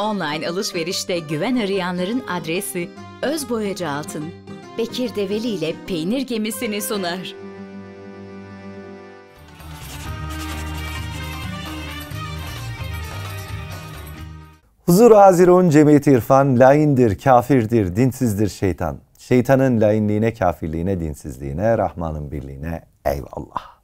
Online alışverişte güven arayanların adresi Öz Boyacı Altın. Bekir Develi ile peynir gemisini sunar. Huzur Haziron Cemiyeti İrfan laindir, kafirdir, dinsizdir şeytan. Şeytanın lainliğine, kafirliğine, dinsizliğine, Rahman'ın birliğine eyvallah.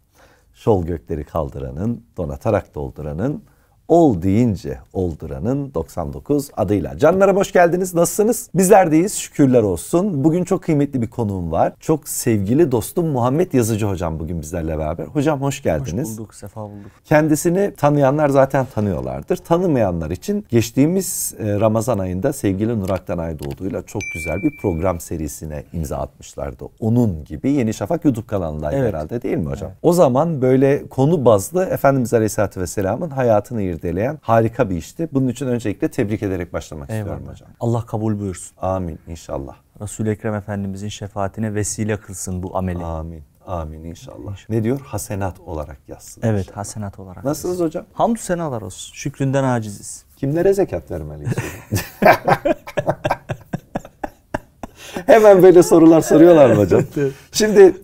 Şol gökleri kaldıranın, donatarak dolduranın, ol deyince olduranın 99 adıyla. Canlara hoş geldiniz. Nasılsınız? Bizler deyiz. Şükürler olsun. Bugün çok kıymetli bir konuğum var. Çok sevgili dostum Muhammed Yazıcı hocam bugün bizlerle beraber. Hocam hoş geldiniz. Hoş bulduk. Sefa bulduk. Kendisini tanıyanlar zaten tanıyorlardır. Tanımayanlar için geçtiğimiz e, Ramazan ayında sevgili Nurak'tan Aydoğdu'yla çok güzel bir program serisine imza atmışlardı. Onun gibi Yeni Şafak YouTube kanalındaydı evet. herhalde değil mi hocam? Evet. O zaman böyle konu bazlı Efendimiz Aleyhisselatü Vesselam'ın hayatını irdeleyen harika bir işti. Bunun için öncelikle tebrik ederek başlamak Eyvallah. istiyorum hocam. Allah kabul buyursun. Amin inşallah. Resul-i Ekrem Efendimizin şefaatine vesile kılsın bu ameli. Amin. Amin inşallah. Ne diyor? Hasenat olarak yazsın. Evet inşallah. hasenat olarak. Nasılsınız yazsın. hocam? Hamdü senalar olsun. Şükründen aciziz. Kimlere zekat vermeliyiz? Hemen böyle sorular soruyorlar mı hocam? Şimdi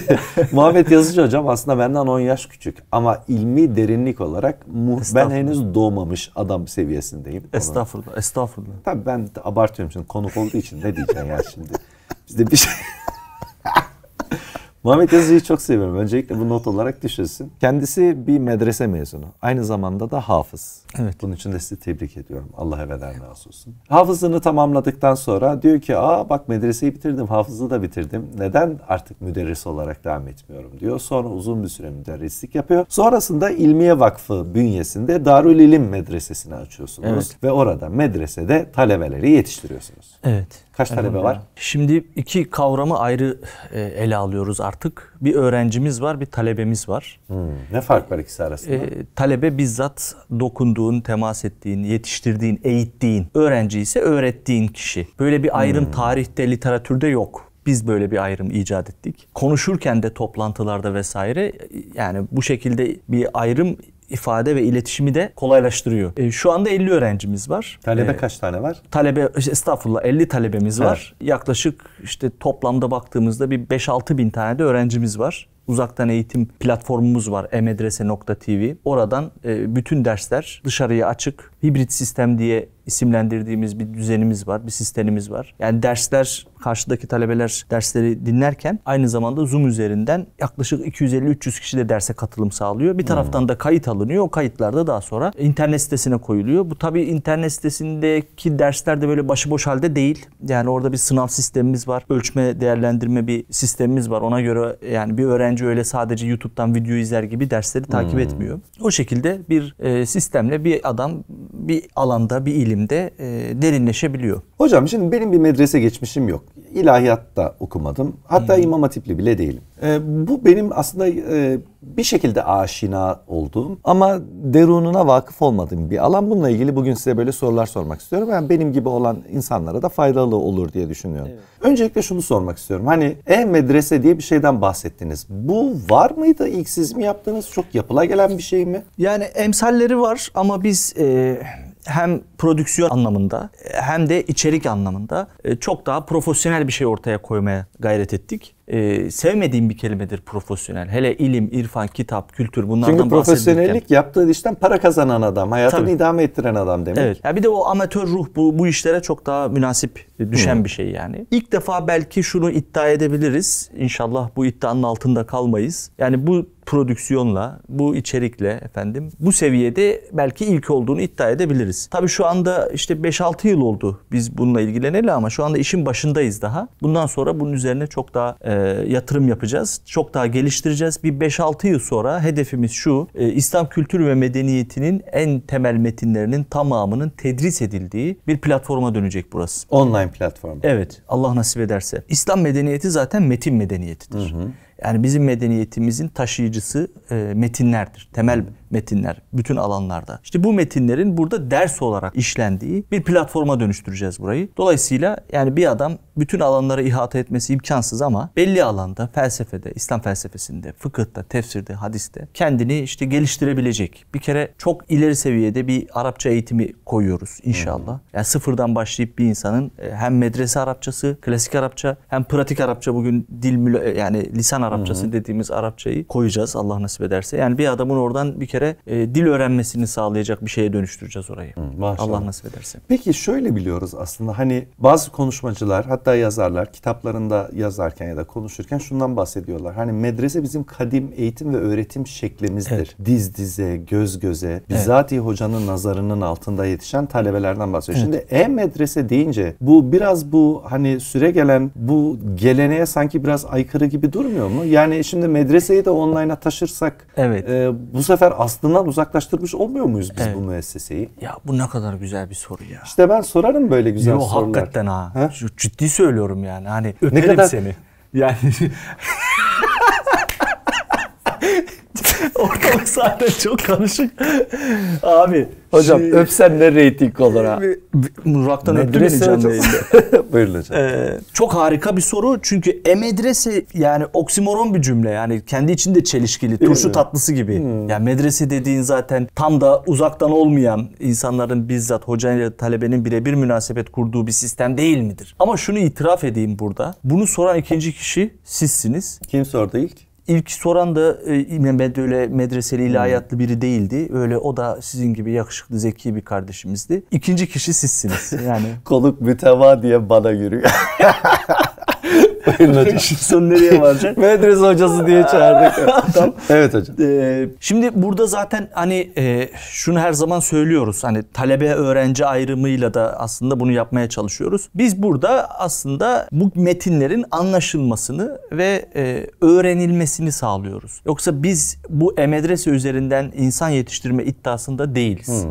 Muhammed Yazıcı hocam aslında benden 10 yaş küçük ama ilmi derinlik olarak ben henüz doğmamış adam seviyesindeyim. Estağfurullah, estağfurullah. Tabii ben abartıyorum şimdi konuk olduğu için ne diyeceğim ya şimdi. Bizde bir şey Muhammed Yazıcı'yı çok seviyorum. Öncelikle bu not olarak düşünsün. Kendisi bir medrese mezunu. Aynı zamanda da hafız. Evet. Bunun için de sizi tebrik ediyorum. Allah evveden razı olsun. Hafızını tamamladıktan sonra diyor ki aa bak medreseyi bitirdim, hafızlığı da bitirdim. Neden artık müderris olarak devam etmiyorum diyor. Sonra uzun bir süre müderrislik yapıyor. Sonrasında İlmiye Vakfı bünyesinde Darül İlim Medresesini açıyorsunuz. Evet. Ve orada medresede talebeleri yetiştiriyorsunuz. Evet. Kaç talebe var? Şimdi iki kavramı ayrı e, ele alıyoruz artık. Bir öğrencimiz var, bir talebemiz var. Hmm, ne fark var ikisi arasında? E, talebe bizzat dokunduğun, temas ettiğin, yetiştirdiğin, eğittiğin. Öğrenci ise öğrettiğin kişi. Böyle bir ayrım hmm. tarihte, literatürde yok. Biz böyle bir ayrım icat ettik. Konuşurken de toplantılarda vesaire e, yani bu şekilde bir ayrım ifade ve iletişimi de kolaylaştırıyor. E, şu anda 50 öğrencimiz var. Talebe e, kaç tane var? Talebe estağfurullah 50 talebemiz evet. var. Yaklaşık işte toplamda baktığımızda bir 5-6 bin tane de öğrencimiz var uzaktan eğitim platformumuz var emedrese.tv. Oradan e, bütün dersler dışarıya açık hibrit sistem diye isimlendirdiğimiz bir düzenimiz var, bir sistemimiz var. Yani dersler, karşıdaki talebeler dersleri dinlerken aynı zamanda Zoom üzerinden yaklaşık 250-300 kişi de derse katılım sağlıyor. Bir taraftan da kayıt alınıyor. O kayıtlar da daha sonra internet sitesine koyuluyor. Bu tabii internet sitesindeki dersler de böyle başıboş halde değil. Yani orada bir sınav sistemimiz var. Ölçme, değerlendirme bir sistemimiz var. Ona göre yani bir öğrenci öyle sadece YouTube'dan video izler gibi dersleri takip hmm. etmiyor. O şekilde bir e, sistemle bir adam bir alanda, bir ilimde e, derinleşebiliyor. Hocam şimdi benim bir medrese geçmişim yok. da okumadım. Hatta hmm. imam hatipli bile değilim. E, bu benim aslında e, bir şekilde aşina olduğum ama derununa vakıf olmadığım bir alan. Bununla ilgili bugün size böyle sorular sormak istiyorum. Yani benim gibi olan insanlara da faydalı olur diye düşünüyorum. Evet. Öncelikle şunu sormak istiyorum. Hani e-medrese diye bir şeyden bahsettiniz. Bu var mıydı? İlk siz mi yaptınız? Çok yapıla gelen bir şey mi? Yani emsalleri var ama biz... E hem prodüksiyon anlamında hem de içerik anlamında e, çok daha profesyonel bir şey ortaya koymaya gayret ettik. Ee, sevmediğim bir kelimedir profesyonel. Hele ilim, irfan, kitap, kültür bunlardan Çünkü profesyonellik yaptığı işten para kazanan adam, hayatını Tabii. idame ettiren adam demek. Evet. Ya bir de o amatör ruh bu, bu işlere çok daha münasip düşen hmm. bir şey yani. İlk defa belki şunu iddia edebiliriz. İnşallah bu iddianın altında kalmayız. Yani bu prodüksiyonla, bu içerikle efendim bu seviyede belki ilk olduğunu iddia edebiliriz. Tabii şu anda işte 5-6 yıl oldu biz bununla ilgileneli ama şu anda işin başındayız daha. Bundan sonra bunun üzerine çok daha e, yatırım yapacağız. Çok daha geliştireceğiz. Bir 5-6 yıl sonra hedefimiz şu. E, İslam kültürü ve medeniyetinin en temel metinlerinin tamamının tedris edildiği bir platforma dönecek burası. Online platform. Evet. Allah nasip ederse. İslam medeniyeti zaten metin medeniyetidir. Hı hı. Yani bizim medeniyetimizin taşıyıcısı e, metinlerdir. Temel metinler bütün alanlarda. İşte bu metinlerin burada ders olarak işlendiği bir platforma dönüştüreceğiz burayı. Dolayısıyla yani bir adam bütün alanlara ihata etmesi imkansız ama belli alanda felsefede, İslam felsefesinde, fıkıhta, tefsirde, hadiste kendini işte geliştirebilecek. Bir kere çok ileri seviyede bir Arapça eğitimi koyuyoruz inşallah. Yani sıfırdan başlayıp bir insanın e, hem medrese Arapçası, klasik Arapça hem pratik Arapça bugün dil yani lisan Arapçası dediğimiz Arapçayı koyacağız Allah nasip ederse. Yani bir adamın oradan bir kere kere e, dil öğrenmesini sağlayacak bir şeye dönüştüreceğiz orayı. Hı, maşallah. Allah nasip ederse. Peki şöyle biliyoruz aslında hani bazı konuşmacılar hatta yazarlar kitaplarında yazarken ya da konuşurken şundan bahsediyorlar. Hani medrese bizim kadim eğitim ve öğretim şeklimizdir. Evet. Diz dize, göz göze, bizatihi evet. hocanın nazarının altında yetişen talebelerden bahsediyor. Evet. Şimdi e-medrese deyince bu biraz bu hani süre gelen bu geleneğe sanki biraz aykırı gibi durmuyor mu? Yani şimdi medreseyi de online'a taşırsak evet. e, bu sefer aslından uzaklaştırmış olmuyor muyuz biz evet. bu müesseseyi? Ya bu ne kadar güzel bir soru ya. İşte ben sorarım böyle güzel Yo, sorular. Hakikaten ha. ha. Ciddi söylüyorum yani. Hani öperim ne kadar... seni. Yani Ortalık zaten çok karışık. Abi. Hocam şey, öpsen ne reyting olur ha. Murak'tan öptüm beni canlı Buyurun hocam. Ee, çok harika bir soru. Çünkü e-medrese yani oksimoron bir cümle. Yani kendi içinde çelişkili. turşu tatlısı gibi. Hmm. Yani medrese dediğin zaten tam da uzaktan olmayan insanların bizzat hoca ile talebenin birebir münasebet kurduğu bir sistem değil midir? Ama şunu itiraf edeyim burada. Bunu soran ikinci kişi sizsiniz. Kim sordu ilk? İlk soran da e, ben öyle medreseli hmm. ilahiyatlı biri değildi. Öyle o da sizin gibi yakışıklı zeki bir kardeşimizdi. İkinci kişi sizsiniz yani. Konuk müteva diye bana yürüyor. Oyunun İşin sonu nereye varacak? Medrese hocası diye çağırdık. tamam. Evet hocam. Ee, şimdi burada zaten hani e, şunu her zaman söylüyoruz. Hani talebe öğrenci ayrımıyla da aslında bunu yapmaya çalışıyoruz. Biz burada aslında bu metinlerin anlaşılmasını ve e, öğrenilmesini sağlıyoruz. Yoksa biz bu e-medrese üzerinden insan yetiştirme iddiasında değiliz. Hmm.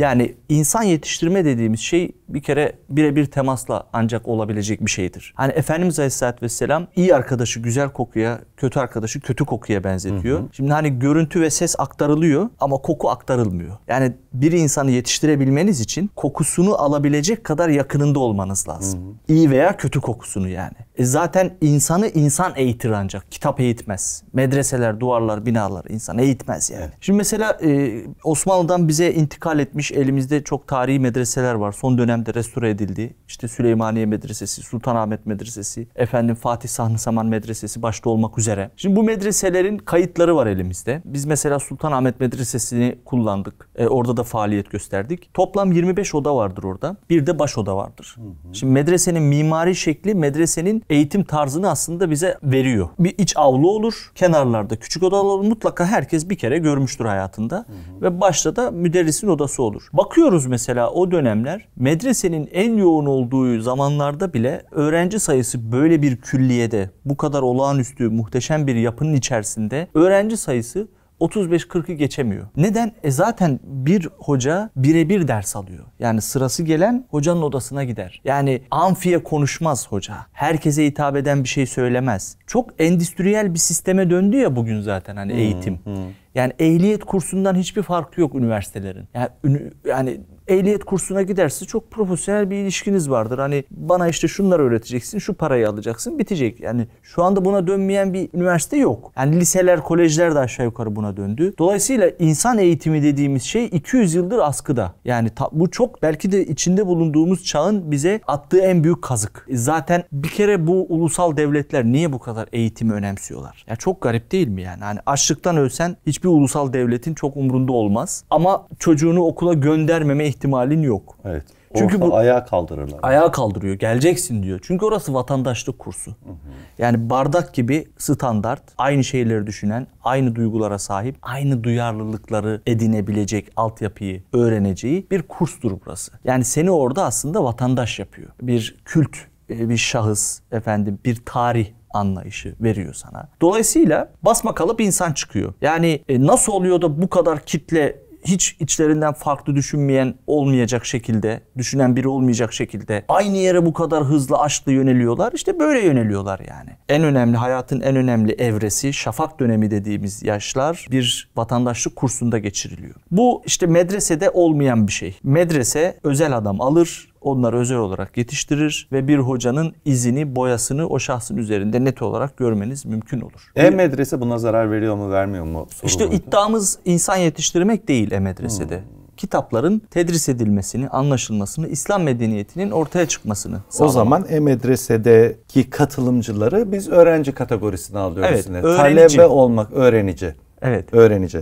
Yani insan yetiştirme dediğimiz şey bir kere birebir temasla ancak olabilecek bir şeydir. Hani Efendimiz Aleyhisselatü Vesselam iyi arkadaşı güzel kokuya, kötü arkadaşı kötü kokuya benzetiyor. Hı hı. Şimdi hani görüntü ve ses aktarılıyor ama koku aktarılmıyor. Yani bir insanı yetiştirebilmeniz için kokusunu alabilecek kadar yakınında olmanız lazım. Hı hı. İyi veya kötü kokusunu yani. E zaten insanı insan eğitir ancak. Kitap eğitmez. Medreseler, duvarlar, binalar insan eğitmez yani. Evet. Şimdi mesela e, Osmanlı'dan bize intikal etmiş Elimizde çok tarihi medreseler var. Son dönemde restore edildi. İşte Süleymaniye Medresesi, Sultanahmet Medresesi, efendim Fatih Sahni Saman Medresesi başta olmak üzere. Şimdi bu medreselerin kayıtları var elimizde. Biz mesela Sultanahmet Medresesi'ni kullandık. E, orada da faaliyet gösterdik. Toplam 25 oda vardır orada. Bir de baş oda vardır. Hı hı. Şimdi medresenin mimari şekli medresenin eğitim tarzını aslında bize veriyor. Bir iç avlu olur. Kenarlarda küçük odalar Mutlaka herkes bir kere görmüştür hayatında. Hı hı. Ve başta da müderrisin odası olur. Bakıyoruz mesela o dönemler medresenin en yoğun olduğu zamanlarda bile öğrenci sayısı böyle bir külliyede bu kadar olağanüstü muhteşem bir yapının içerisinde öğrenci sayısı 35-40'ı geçemiyor. Neden? E zaten bir hoca birebir ders alıyor. Yani sırası gelen hocanın odasına gider. Yani amfiye konuşmaz hoca. Herkese hitap eden bir şey söylemez. Çok endüstriyel bir sisteme döndü ya bugün zaten hani hmm, eğitim. Hmm. Yani ehliyet kursundan hiçbir farkı yok üniversitelerin. Yani, yani ehliyet kursuna giderse çok profesyonel bir ilişkiniz vardır. Hani bana işte şunları öğreteceksin, şu parayı alacaksın, bitecek. Yani şu anda buna dönmeyen bir üniversite yok. Yani liseler, kolejler de aşağı yukarı buna döndü. Dolayısıyla insan eğitimi dediğimiz şey 200 yıldır askıda. Yani bu çok belki de içinde bulunduğumuz çağın bize attığı en büyük kazık. E zaten bir kere bu ulusal devletler niye bu kadar eğitimi önemsiyorlar? Ya çok garip değil mi yani? Hani açlıktan ölsen hiç hiçbir ulusal devletin çok umrunda olmaz. Ama çocuğunu okula göndermeme ihtimalin yok. Evet. Çünkü bu ayağa kaldırırlar. Ayağa kaldırıyor. Geleceksin diyor. Çünkü orası vatandaşlık kursu. Hı hı. Yani bardak gibi standart, aynı şeyleri düşünen, aynı duygulara sahip, aynı duyarlılıkları edinebilecek altyapıyı öğreneceği bir kurstur burası. Yani seni orada aslında vatandaş yapıyor. Bir kült e, bir şahıs efendim bir tarih anlayışı veriyor sana. Dolayısıyla basma kalıp insan çıkıyor. Yani e, nasıl oluyor da bu kadar kitle hiç içlerinden farklı düşünmeyen olmayacak şekilde, düşünen biri olmayacak şekilde aynı yere bu kadar hızlı aşkla yöneliyorlar. İşte böyle yöneliyorlar yani. En önemli hayatın en önemli evresi şafak dönemi dediğimiz yaşlar bir vatandaşlık kursunda geçiriliyor. Bu işte medresede olmayan bir şey. Medrese özel adam alır, onları özel olarak yetiştirir ve bir hocanın izini, boyasını o şahsın üzerinde net olarak görmeniz mümkün olur. E-medrese buna zarar veriyor mu, vermiyor mu? Soru işte buydu. iddiamız insan yetiştirmek değil e-medresede. Hmm kitapların tedris edilmesini, anlaşılmasını, İslam medeniyetinin ortaya çıkmasını sağlamak. O zaman e-medresedeki katılımcıları biz öğrenci kategorisine alıyoruz. Evet, öğrenici. Talebe olmak, öğrenici. Evet. Öğrenici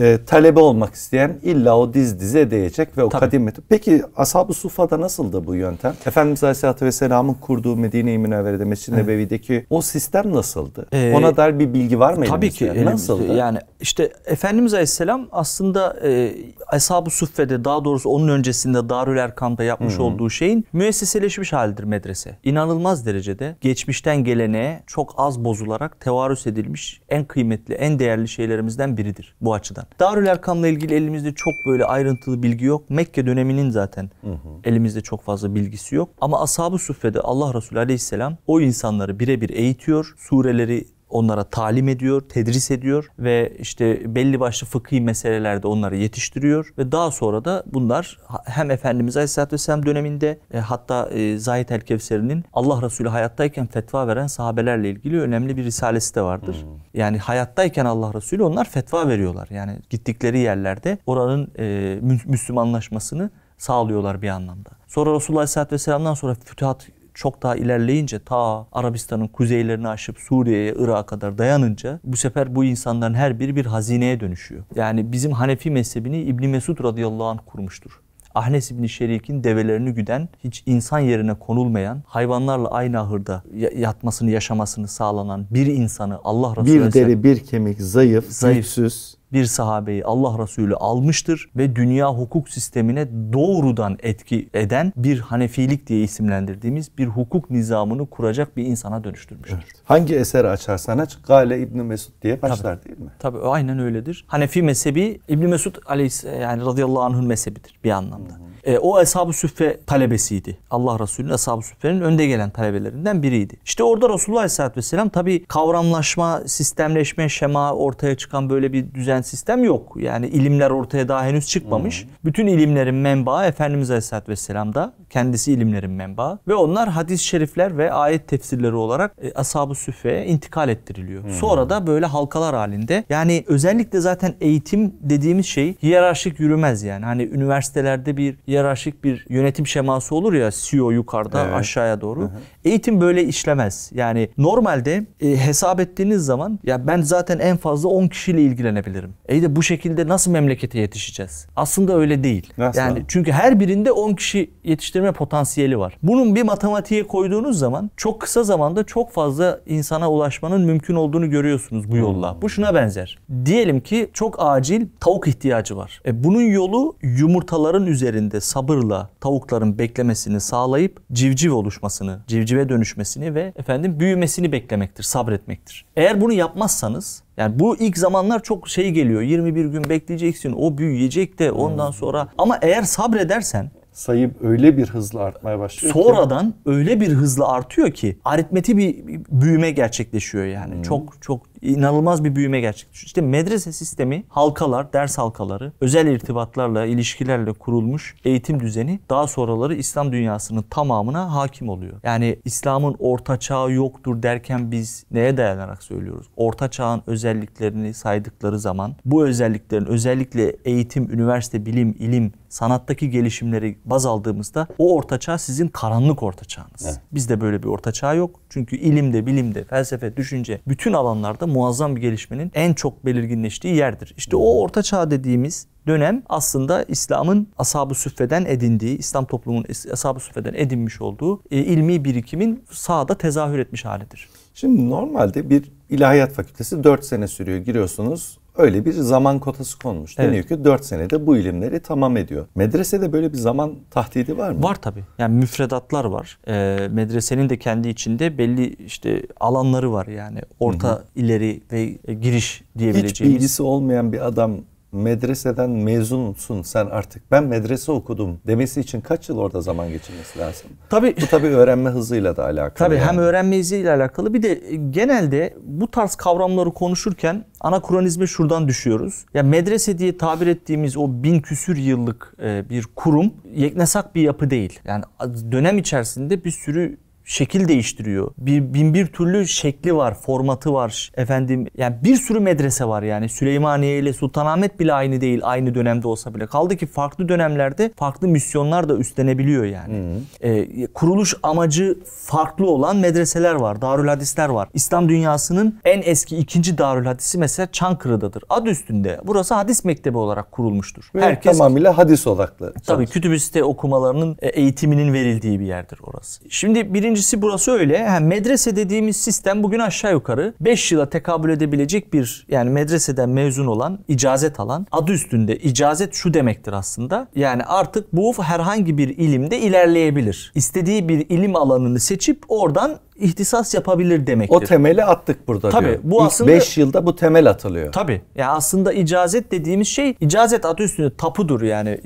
e, talebe olmak isteyen illa o diz dize değecek ve o Tabii. kadim metin. Peki Ashab-ı Sufa'da nasıldı bu yöntem? Efendimiz Aleyhisselatü Vesselam'ın kurduğu Medine-i Münevvere'de Mescid-i evet. Nebevi'deki o sistem nasıldı? Ee, Ona dair bir bilgi var mı Tabii elimizde? ki. Nasıldı? Yani işte Efendimiz Aleyhisselam aslında e, Ashab-ı Suffe'de daha doğrusu onun öncesinde Darül Erkan'da yapmış hı olduğu şeyin müesseseleşmiş halidir medrese. İnanılmaz derecede geçmişten geleneğe çok az bozularak tevarüs edilmiş en kıymetli, en değerli şeylerimizden biridir bu açıdan. Darül Erkam'la ilgili elimizde çok böyle ayrıntılı bilgi yok. Mekke döneminin zaten hı hı. elimizde çok fazla bilgisi yok. Ama Ashab-ı Suffe'de Allah Resulü Aleyhisselam o insanları birebir eğitiyor. Sureleri onlara talim ediyor, tedris ediyor ve işte belli başlı fıkhi meselelerde onları yetiştiriyor ve daha sonra da bunlar hem Efendimiz Aleyhisselatü Vesselam döneminde e, hatta e, Zahid El Kevseri'nin Allah Resulü hayattayken fetva veren sahabelerle ilgili önemli bir risalesi de vardır. Hmm. Yani hayattayken Allah Resulü onlar fetva veriyorlar. Yani gittikleri yerlerde oranın e, Müslümanlaşmasını sağlıyorlar bir anlamda. Sonra Resulullah Aleyhisselatü Vesselam'dan sonra fütuhat çok daha ilerleyince ta Arabistan'ın kuzeylerini aşıp Suriye'ye, Irak'a kadar dayanınca bu sefer bu insanların her biri bir hazineye dönüşüyor. Yani bizim Hanefi mezhebini İbni Mesud radıyallahu anh kurmuştur. Ahnes İbni Şerik'in develerini güden, hiç insan yerine konulmayan, hayvanlarla aynı ahırda yatmasını, yaşamasını sağlanan bir insanı Allah Resulü Bir deri, bir kemik, zayıf, zayıfsüz, bir sahabeyi Allah Resulü almıştır ve dünya hukuk sistemine doğrudan etki eden bir hanefilik diye isimlendirdiğimiz bir hukuk nizamını kuracak bir insana dönüştürmüştür. Evet. Hangi eseri açarsan aç Gale İbn Mesud diye başlar Tabii. değil mi? Tabii aynen öyledir. Hanefi mezhebi İbn Mesud aleyhisselam yani radıyallahu anh'ın mezhebidir bir anlamda. Hı hı. E, o Eshab-ı Süffe talebesiydi. Allah Resulü'nün Eshab-ı Süffe'nin önde gelen talebelerinden biriydi. İşte orada Resulullah Aleyhisselatü Vesselam tabi kavramlaşma, sistemleşme, şema ortaya çıkan böyle bir düzen gelen sistem yok. Yani ilimler ortaya daha henüz çıkmamış. Hmm. Bütün ilimlerin menbaı Efendimiz Aleyhisselatü Vesselam'da. Kendisi ilimlerin menbaı. Ve onlar hadis-i şerifler ve ayet tefsirleri olarak e, ashab-ı süffeye intikal ettiriliyor. Hmm. Sonra da böyle halkalar halinde. Yani özellikle zaten eğitim dediğimiz şey hiyerarşik yürümez yani. Hani üniversitelerde bir hiyerarşik bir yönetim şeması olur ya CEO yukarıda evet. aşağıya doğru. Hı hı. Eğitim böyle işlemez. Yani normalde e, hesap ettiğiniz zaman ya ben zaten en fazla 10 kişiyle ilgilenebilirim düşünüyorum. İyi e de bu şekilde nasıl memlekete yetişeceğiz? Aslında öyle değil. Nasıl? Yani çünkü her birinde 10 kişi yetiştirme potansiyeli var. Bunun bir matematiğe koyduğunuz zaman çok kısa zamanda çok fazla insana ulaşmanın mümkün olduğunu görüyorsunuz bu yolla. Hmm. Bu şuna benzer. Diyelim ki çok acil tavuk ihtiyacı var. E bunun yolu yumurtaların üzerinde sabırla tavukların beklemesini sağlayıp civciv oluşmasını, civcive dönüşmesini ve efendim büyümesini beklemektir, sabretmektir. Eğer bunu yapmazsanız yani bu ilk zamanlar çok şey geliyor. 21 gün bekleyeceksin. O büyüyecek de ondan hmm. sonra. Ama eğer sabredersen sayı öyle bir hızla artmaya başlıyor. Sonradan ki. öyle bir hızla artıyor ki aritmeti bir büyüme gerçekleşiyor yani. Hmm. Çok çok inanılmaz bir büyüme gerçekleşiyor. İşte medrese sistemi, halkalar, ders halkaları, özel irtibatlarla, ilişkilerle kurulmuş eğitim düzeni daha sonraları İslam dünyasının tamamına hakim oluyor. Yani İslam'ın orta çağı yoktur derken biz neye dayanarak söylüyoruz? Orta çağın özelliklerini saydıkları zaman bu özelliklerin özellikle eğitim, üniversite, bilim, ilim, sanattaki gelişimleri baz aldığımızda o orta çağ sizin karanlık ortaçağınız. Evet. Bizde böyle bir orta ortaçağ yok. Çünkü ilimde, bilimde, felsefe, düşünce bütün alanlarda muazzam bir gelişmenin en çok belirginleştiği yerdir. İşte o orta çağ dediğimiz dönem aslında İslam'ın ashab süfeden edindiği, İslam toplumunun ashab süfeden edinmiş olduğu e, ilmi birikimin sağda tezahür etmiş halidir. Şimdi normalde bir ilahiyat fakültesi 4 sene sürüyor. Giriyorsunuz öyle bir zaman kotası konmuş. Evet. Deniyor ki 4 senede bu ilimleri tamam ediyor. Medresede böyle bir zaman tahdidi var mı? Var tabii. Yani müfredatlar var. E, medresenin de kendi içinde belli işte alanları var yani. Orta, Hı-hı. ileri ve giriş diyebileceğimiz. Hiç bilgisi olmayan bir adam medreseden mezunsun sen artık. Ben medrese okudum demesi için kaç yıl orada zaman geçirmesi lazım? Tabii. Bu tabii öğrenme hızıyla da alakalı. Tabii yani. hem öğrenme hızıyla alakalı bir de genelde bu tarz kavramları konuşurken anakronizme şuradan düşüyoruz. Ya medrese diye tabir ettiğimiz o bin küsür yıllık e, bir kurum yeknesak bir yapı değil. Yani dönem içerisinde bir sürü şekil değiştiriyor. Bir bin bir türlü şekli var, formatı var. Efendim yani bir sürü medrese var yani. Süleymaniye ile Sultanahmet bile aynı değil aynı dönemde olsa bile. Kaldı ki farklı dönemlerde farklı misyonlar da üstlenebiliyor yani. Hı hı. E, kuruluş amacı farklı olan medreseler var, darül hadisler var. İslam dünyasının en eski ikinci darül hadisi mesela Çankırı'dadır. Adı üstünde. Burası hadis mektebi olarak kurulmuştur. Ve Herkes tamamıyla hadis odaklı. Tabii kütüb-i okumalarının e, eğitiminin verildiği bir yerdir orası. Şimdi birinci Birincisi burası öyle. Yani medrese dediğimiz sistem bugün aşağı yukarı 5 yıla tekabül edebilecek bir yani medreseden mezun olan, icazet alan adı üstünde icazet şu demektir aslında. Yani artık bu herhangi bir ilimde ilerleyebilir. İstediği bir ilim alanını seçip oradan ihtisas yapabilir demektir. O temeli attık burada Tabii, diyor. Bu İlk aslında 5 yılda bu temel atılıyor. Tabii. Yani aslında icazet dediğimiz şey icazet adı üstünde tapudur yani. E,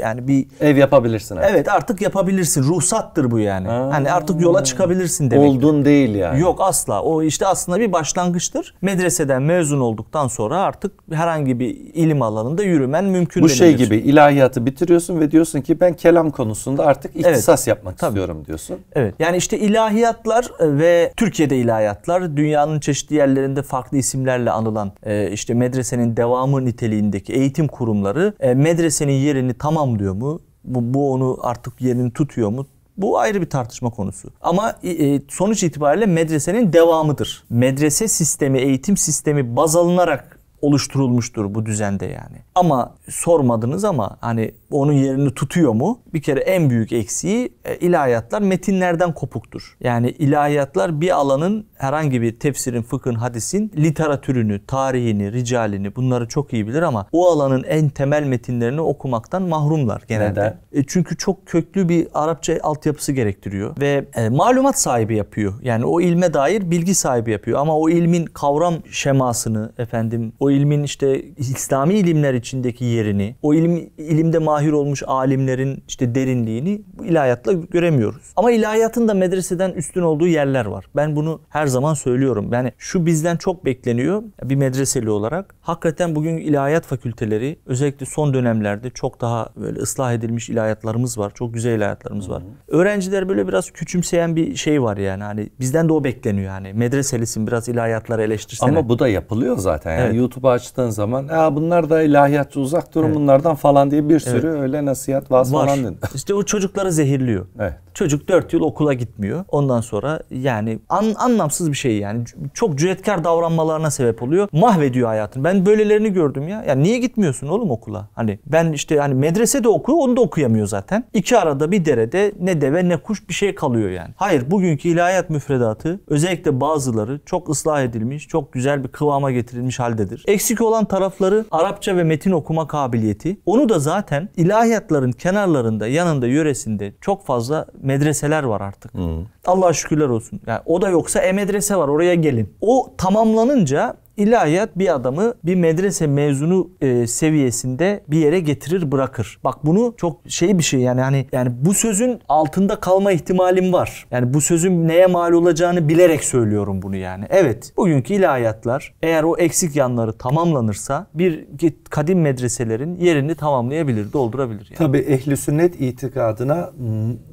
yani bir ev yapabilirsin artık. Evet artık yapabilirsin. Ruhsattır bu yani. Ha. Hani artık yola çıkabilirsin demek. Oldun değil yani. Yok asla. O işte aslında bir başlangıçtır. Medreseden mezun olduktan sonra artık herhangi bir ilim alanında yürümen mümkün Bu denilir. şey gibi ilahiyatı bitiriyorsun ve diyorsun ki ben kelam konusunda artık ihtisas evet. yapmak Tabii. istiyorum diyorsun. Evet. Yani işte ilahiyatlar ve Türkiye'de ilahiyatlar dünyanın çeşitli yerlerinde farklı isimlerle anılan e, işte medresenin devamı niteliğindeki eğitim kurumları e, medresenin yerini tamamlıyor mu? Bu, bu onu artık yerini tutuyor mu? Bu ayrı bir tartışma konusu. Ama e, sonuç itibariyle medresenin devamıdır. Medrese sistemi, eğitim sistemi baz alınarak oluşturulmuştur bu düzende yani. Ama sormadınız ama hani onun yerini tutuyor mu? Bir kere en büyük eksiği e, ilahiyatlar metinlerden kopuktur. Yani ilahiyatlar bir alanın herhangi bir tefsirin, fıkhın, hadisin literatürünü, tarihini, ricalini bunları çok iyi bilir ama o alanın en temel metinlerini okumaktan mahrumlar genelde. Neden? E çünkü çok köklü bir Arapça altyapısı gerektiriyor ve e, malumat sahibi yapıyor. Yani o ilme dair bilgi sahibi yapıyor ama o ilmin kavram şemasını efendim, o ilmin işte İslami ilimler içindeki yerini, o ilim ilimde ma mahir olmuş alimlerin işte derinliğini ilahiyatla göremiyoruz. Ama ilahiyatın da medreseden üstün olduğu yerler var. Ben bunu her zaman söylüyorum. Yani şu bizden çok bekleniyor bir medreseli olarak. Hakikaten bugün ilahiyat fakülteleri özellikle son dönemlerde çok daha böyle ıslah edilmiş ilahiyatlarımız var. Çok güzel ilahiyatlarımız var. Hı hı. Öğrenciler böyle biraz küçümseyen bir şey var yani. Hani bizden de o bekleniyor yani. Medreselisin biraz ilahiyatları eleştirsene. Ama bu da yapılıyor zaten. Yani evet. YouTube'u açtığın zaman "Aa bunlar da ilahiyatçı uzak durun evet. bunlardan" falan diye bir sürü sürü öyle nasihat vaaz Var. falan dedin. İşte o çocukları zehirliyor. Evet. Çocuk 4 yıl okula gitmiyor. Ondan sonra yani an, anlamsız bir şey yani. Çok cüretkar davranmalarına sebep oluyor. Mahvediyor hayatını. Ben böylelerini gördüm ya. Ya niye gitmiyorsun oğlum okula? Hani ben işte hani medrese de okuyor. onu da okuyamıyor zaten. İki arada bir derede ne deve ne kuş bir şey kalıyor yani. Hayır bugünkü ilahiyat müfredatı özellikle bazıları çok ıslah edilmiş, çok güzel bir kıvama getirilmiş haldedir. Eksik olan tarafları Arapça ve metin okuma kabiliyeti. Onu da zaten ilahiyatların kenarlarında, yanında, yöresinde çok fazla medreseler var artık. Hı. Allah şükürler olsun. Yani o da yoksa e medrese var oraya gelin. O tamamlanınca İlahiyat bir adamı bir medrese mezunu e, seviyesinde bir yere getirir bırakır. Bak bunu çok şey bir şey yani hani yani bu sözün altında kalma ihtimalim var. Yani bu sözün neye mal olacağını bilerek söylüyorum bunu yani. Evet bugünkü ilahiyatlar eğer o eksik yanları tamamlanırsa bir kadim medreselerin yerini tamamlayabilir, doldurabilir. Yani. Tabii ehli sünnet itikadına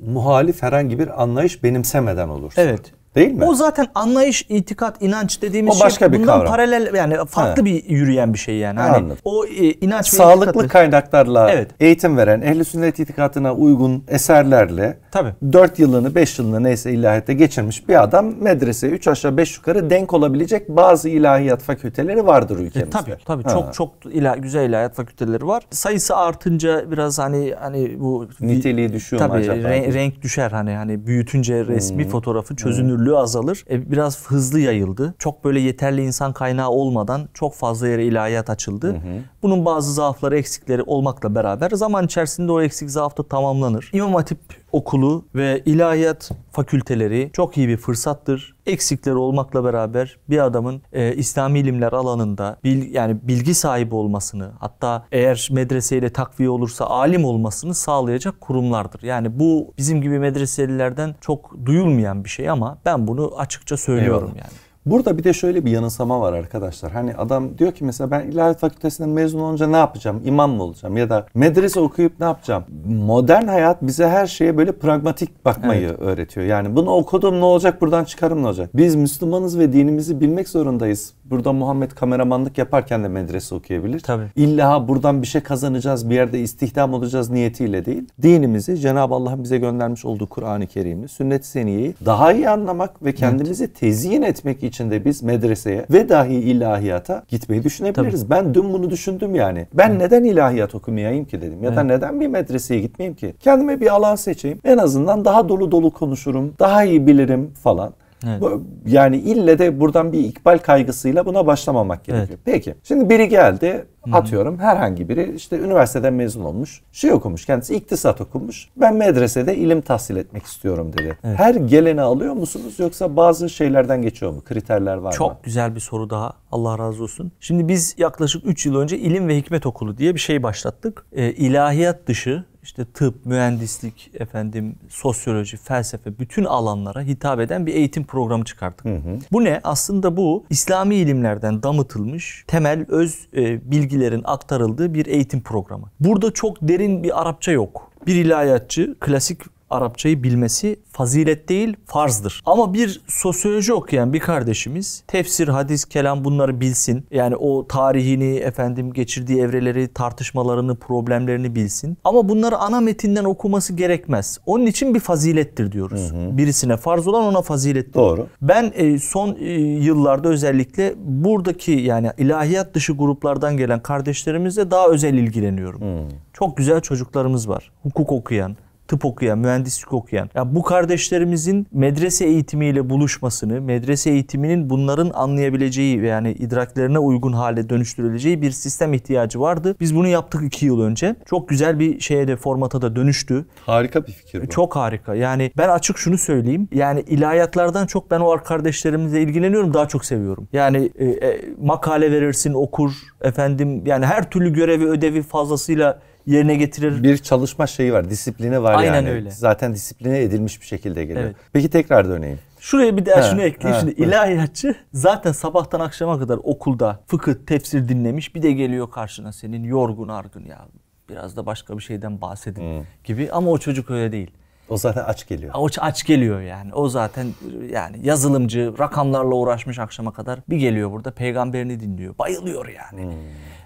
muhalif herhangi bir anlayış benimsemeden olur. Evet. Değil mi? O zaten anlayış, itikat, inanç dediğimiz o şey. başka bir bundan kavram. paralel yani farklı ha. bir yürüyen bir şey yani. Hani Anladım. o e, inanç Sağlıklı ve kaynaklarla evet. eğitim veren, ehli sünnet itikatına uygun eserlerle Tabii. 4 yılını 5 yılını neyse ilahiyette geçirmiş bir adam medreseye 3 aşağı 5 yukarı denk olabilecek bazı ilahiyat fakülteleri vardır e, ülkemizde. E, tabii tabii ha. çok çok ila, güzel ilahiyat fakülteleri var. Sayısı artınca biraz hani hani bu niteliği düşüyor tabii, mu acaba? Re, renk düşer hani hani büyütünce resmi hmm. fotoğrafın hmm. çözünürlüğü hmm. azalır. E, biraz hızlı yayıldı. Çok böyle yeterli insan kaynağı olmadan çok fazla yere ilahiyat açıldı. Hmm. Bunun bazı zaafları eksikleri olmakla beraber zaman içerisinde o eksik zaaf da tamamlanır. İmam Hatip okulu ve ilahiyat fakülteleri çok iyi bir fırsattır. Eksikleri olmakla beraber bir adamın e, İslami ilimler alanında bil, yani bilgi sahibi olmasını hatta eğer medreseyle takviye olursa alim olmasını sağlayacak kurumlardır. Yani bu bizim gibi medreselilerden çok duyulmayan bir şey ama ben bunu açıkça söylüyorum Eyvallah. yani. Burada bir de şöyle bir yanılsama var arkadaşlar. Hani adam diyor ki mesela ben ilahiyat fakültesinden mezun olunca ne yapacağım? İmam mı olacağım? Ya da medrese okuyup ne yapacağım? Modern hayat bize her şeye böyle pragmatik bakmayı evet. öğretiyor. Yani bunu okudum ne olacak buradan çıkarım ne olacak? Biz Müslümanız ve dinimizi bilmek zorundayız. Burada Muhammed kameramanlık yaparken de medrese okuyabilir. Tabii. İlla buradan bir şey kazanacağız, bir yerde istihdam olacağız niyetiyle değil. Dinimizi Cenab-ı Allah'ın bize göndermiş olduğu Kur'an-ı Kerim'i, sünnet-i seniyeyi daha iyi anlamak ve kendimizi evet. tezyin etmek için de biz medreseye ve dahi ilahiyata gitmeyi düşünebiliriz. Tabii. Ben dün bunu düşündüm yani. Ben evet. neden ilahiyat okumayayım ki dedim ya evet. da neden bir medreseye gitmeyeyim ki? Kendime bir alan seçeyim. En azından daha dolu dolu konuşurum, daha iyi bilirim falan. Evet. Yani ille de buradan bir ikbal kaygısıyla buna başlamamak gerekiyor. Evet. Peki. Şimdi biri geldi atıyorum herhangi biri işte üniversiteden mezun olmuş. Şey okumuş kendisi iktisat okumuş. Ben medresede ilim tahsil etmek istiyorum dedi. Evet. Her geleni alıyor musunuz yoksa bazı şeylerden geçiyor mu? Kriterler var Çok mı? Çok güzel bir soru daha. Allah razı olsun. Şimdi biz yaklaşık 3 yıl önce ilim ve hikmet okulu diye bir şey başlattık. E, ilahiyat dışı işte tıp, mühendislik, efendim sosyoloji, felsefe bütün alanlara hitap eden bir eğitim programı çıkardık. Hı hı. Bu ne? Aslında bu İslami ilimlerden damıtılmış temel öz e, bilgilerin aktarıldığı bir eğitim programı. Burada çok derin bir Arapça yok. Bir ilahiyatçı klasik Arapçayı bilmesi fazilet değil farzdır. Ama bir sosyoloji okuyan bir kardeşimiz tefsir, hadis, kelam bunları bilsin. Yani o tarihini, efendim geçirdiği evreleri, tartışmalarını, problemlerini bilsin. Ama bunları ana metinden okuması gerekmez. Onun için bir fazilettir diyoruz. Hı hı. Birisine farz olan ona fazilettir. Doğru. Ben e, son e, yıllarda özellikle buradaki yani ilahiyat dışı gruplardan gelen kardeşlerimizle daha özel ilgileniyorum. Hı. Çok güzel çocuklarımız var. Hukuk okuyan, tıp okuyan, mühendislik okuyan. Ya bu kardeşlerimizin medrese eğitimiyle buluşmasını, medrese eğitiminin bunların anlayabileceği ve yani idraklerine uygun hale dönüştürüleceği bir sistem ihtiyacı vardı. Biz bunu yaptık iki yıl önce. Çok güzel bir şeye de formata da dönüştü. Harika bir fikir bu. Çok harika. Yani ben açık şunu söyleyeyim. Yani ilahiyatlardan çok ben o kardeşlerimizle ilgileniyorum. Daha çok seviyorum. Yani e, e, makale verirsin, okur efendim yani her türlü görevi, ödevi fazlasıyla yerine getirir. Bir çalışma şeyi var, disipline var Aynen yani. öyle. Zaten disipline edilmiş bir şekilde geliyor. Evet. Peki tekrar döneyim. Şuraya bir daha şunu ekleyeyim. He, Şimdi ilahiyatçı zaten sabahtan akşama kadar okulda fıkıh, tefsir dinlemiş. Bir de geliyor karşına senin yorgun argın ya. Biraz da başka bir şeyden bahsedin hmm. gibi ama o çocuk öyle değil. O zaten aç geliyor. O aç geliyor yani. O zaten yani yazılımcı, rakamlarla uğraşmış akşama kadar. Bir geliyor burada peygamberini dinliyor. Bayılıyor yani. Hmm.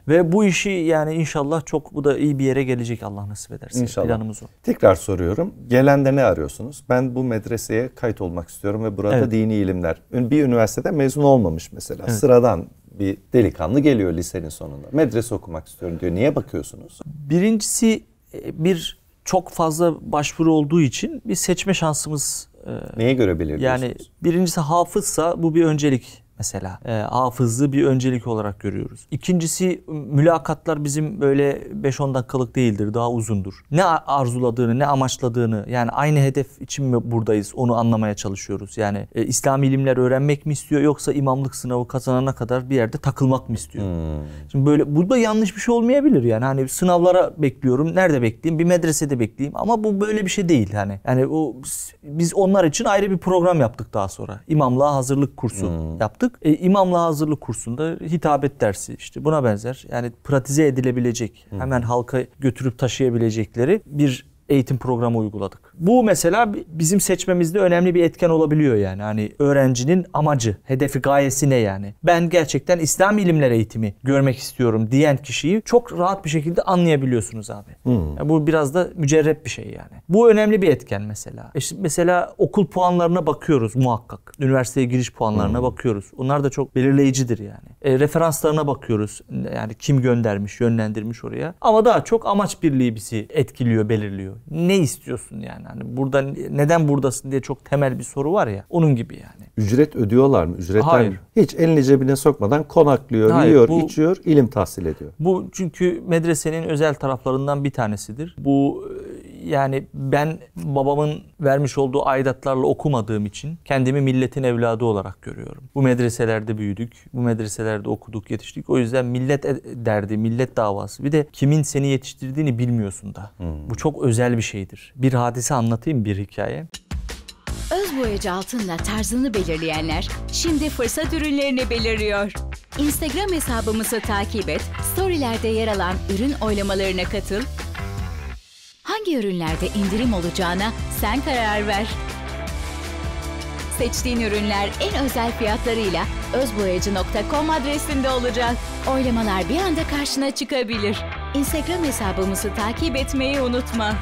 Ve bu işi yani inşallah çok bu da iyi bir yere gelecek Allah nasip ederse. İnşallah. Planımız o. Tekrar soruyorum. Gelende ne arıyorsunuz? Ben bu medreseye kayıt olmak istiyorum ve burada evet. dini ilimler. Bir üniversitede mezun olmamış mesela. Evet. Sıradan bir delikanlı geliyor lisenin sonunda. Medrese okumak istiyorum diyor. Niye bakıyorsunuz? Birincisi e, bir çok fazla başvuru olduğu için bir seçme şansımız e, Neye göre belirliyorsunuz? Yani birincisi hafızsa bu bir öncelik mesela. E, hafızlığı bir öncelik olarak görüyoruz. İkincisi mülakatlar bizim böyle 5-10 dakikalık değildir. Daha uzundur. Ne arzuladığını, ne amaçladığını yani aynı hedef için mi buradayız onu anlamaya çalışıyoruz. Yani e, İslam ilimler öğrenmek mi istiyor yoksa imamlık sınavı kazanana kadar bir yerde takılmak mı istiyor? Hmm. Şimdi böyle burada yanlış bir şey olmayabilir yani. Hani sınavlara bekliyorum. Nerede bekleyeyim? Bir medresede bekleyeyim. Ama bu böyle bir şey değil hani. Yani o biz onlar için ayrı bir program yaptık daha sonra. İmamlığa hazırlık kursu hmm. yaptık yaptık. E, imamlığa hazırlık kursunda hitabet dersi işte buna benzer. Yani pratize edilebilecek, hemen halka götürüp taşıyabilecekleri bir eğitim programı uyguladık. Bu mesela bizim seçmemizde önemli bir etken olabiliyor yani. Hani öğrencinin amacı, hedefi, gayesi ne yani? Ben gerçekten İslam ilimler eğitimi görmek istiyorum diyen kişiyi çok rahat bir şekilde anlayabiliyorsunuz abi. Hmm. Yani bu biraz da mücerrep bir şey yani. Bu önemli bir etken mesela. İşte mesela okul puanlarına bakıyoruz muhakkak. Üniversiteye giriş puanlarına hmm. bakıyoruz. Onlar da çok belirleyicidir yani. E, referanslarına bakıyoruz. Yani kim göndermiş, yönlendirmiş oraya. Ama daha çok amaç birliği bizi etkiliyor, belirliyor. Ne istiyorsun yani? Hani burada neden buradasın diye çok temel bir soru var ya. Onun gibi yani. Ücret ödüyorlar mı? Ücretler Hayır. Hiç elini cebine sokmadan konaklıyor, Hayır, yiyor, bu, içiyor, ilim tahsil ediyor. Bu çünkü medresenin özel taraflarından bir tanesidir. Bu yani ben babamın vermiş olduğu aidatlarla okumadığım için kendimi milletin evladı olarak görüyorum. Bu medreselerde büyüdük, bu medreselerde okuduk, yetiştik. O yüzden millet e, derdi, millet davası. Bir de kimin seni yetiştirdiğini bilmiyorsun da. Hmm. Bu çok özel bir şeydir. Bir hadise anlatayım bir hikaye. Öz boyacı altınla tarzını belirleyenler şimdi fırsat ürünlerini belirliyor. Instagram hesabımızı takip et, storylerde yer alan ürün oylamalarına katıl hangi ürünlerde indirim olacağına sen karar ver. Seçtiğin ürünler en özel fiyatlarıyla özboyacı.com adresinde olacak. Oylamalar bir anda karşına çıkabilir. Instagram hesabımızı takip etmeyi unutma.